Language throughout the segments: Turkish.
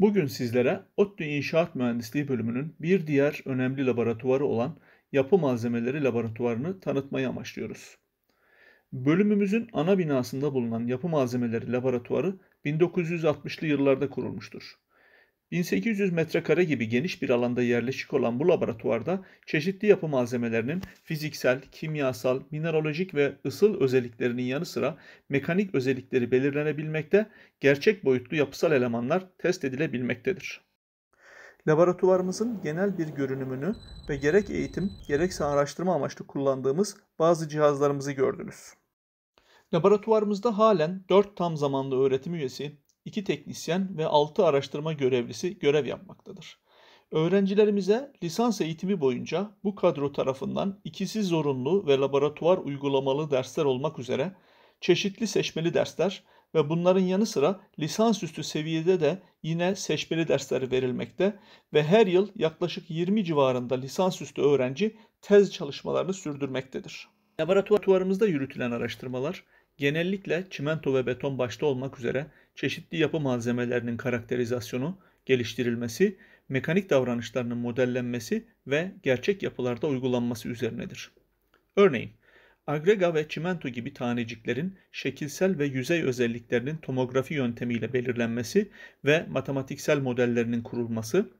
Bugün sizlere ODTÜ İnşaat Mühendisliği bölümünün bir diğer önemli laboratuvarı olan Yapı Malzemeleri Laboratuvarını tanıtmayı amaçlıyoruz. Bölümümüzün ana binasında bulunan Yapı Malzemeleri Laboratuvarı 1960'lı yıllarda kurulmuştur. 1800 metrekare gibi geniş bir alanda yerleşik olan bu laboratuvarda çeşitli yapı malzemelerinin fiziksel, kimyasal, mineralojik ve ısıl özelliklerinin yanı sıra mekanik özellikleri belirlenebilmekte, gerçek boyutlu yapısal elemanlar test edilebilmektedir. Laboratuvarımızın genel bir görünümünü ve gerek eğitim gerekse araştırma amaçlı kullandığımız bazı cihazlarımızı gördünüz. Laboratuvarımızda halen 4 tam zamanlı öğretim üyesi, 2 teknisyen ve 6 araştırma görevlisi görev yapmaktadır. Öğrencilerimize lisans eğitimi boyunca bu kadro tarafından ikisi zorunlu ve laboratuvar uygulamalı dersler olmak üzere çeşitli seçmeli dersler ve bunların yanı sıra lisans üstü seviyede de yine seçmeli dersler verilmekte ve her yıl yaklaşık 20 civarında lisans üstü öğrenci tez çalışmalarını sürdürmektedir. Laboratuvarımızda yürütülen araştırmalar Genellikle çimento ve beton başta olmak üzere çeşitli yapı malzemelerinin karakterizasyonu, geliştirilmesi, mekanik davranışlarının modellenmesi ve gerçek yapılarda uygulanması üzerinedir. Örneğin, agrega ve çimento gibi taneciklerin şekilsel ve yüzey özelliklerinin tomografi yöntemiyle belirlenmesi ve matematiksel modellerinin kurulması,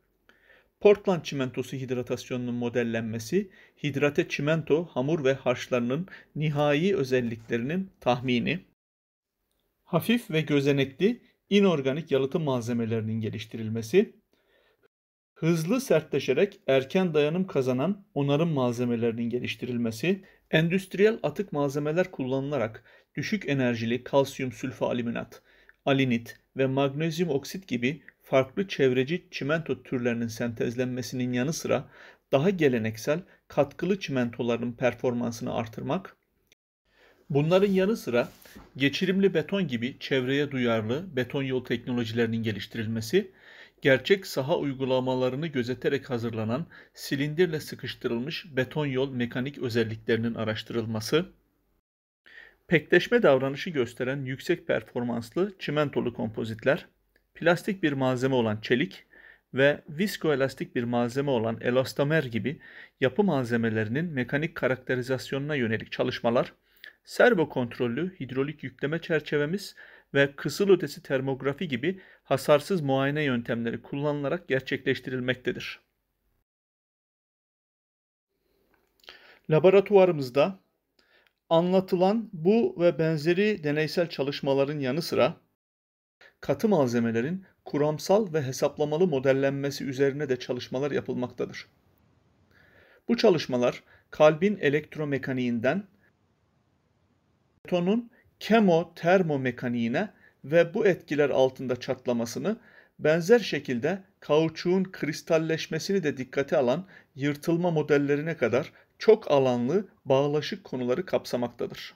Portland çimentosu hidratasyonunun modellenmesi, hidrate çimento, hamur ve harçlarının nihai özelliklerinin tahmini, hafif ve gözenekli inorganik yalıtım malzemelerinin geliştirilmesi, hızlı sertleşerek erken dayanım kazanan onarım malzemelerinin geliştirilmesi, endüstriyel atık malzemeler kullanılarak düşük enerjili kalsiyum sülfa alüminat, alinit ve magnezyum oksit gibi farklı çevreci çimento türlerinin sentezlenmesinin yanı sıra daha geleneksel katkılı çimentoların performansını artırmak, bunların yanı sıra geçirimli beton gibi çevreye duyarlı beton yol teknolojilerinin geliştirilmesi, gerçek saha uygulamalarını gözeterek hazırlanan silindirle sıkıştırılmış beton yol mekanik özelliklerinin araştırılması, Pekleşme davranışı gösteren yüksek performanslı çimentolu kompozitler, plastik bir malzeme olan çelik ve viskoelastik bir malzeme olan elastomer gibi yapı malzemelerinin mekanik karakterizasyonuna yönelik çalışmalar, servo kontrollü hidrolik yükleme çerçevemiz ve kısıl ötesi termografi gibi hasarsız muayene yöntemleri kullanılarak gerçekleştirilmektedir. Laboratuvarımızda Anlatılan bu ve benzeri deneysel çalışmaların yanı sıra katı malzemelerin kuramsal ve hesaplamalı modellenmesi üzerine de çalışmalar yapılmaktadır. Bu çalışmalar kalbin elektromekaniğinden betonun kemo-termo kemotermomekaniğine ve bu etkiler altında çatlamasını Benzer şekilde kauçuğun kristalleşmesini de dikkate alan yırtılma modellerine kadar çok alanlı bağlaşık konuları kapsamaktadır.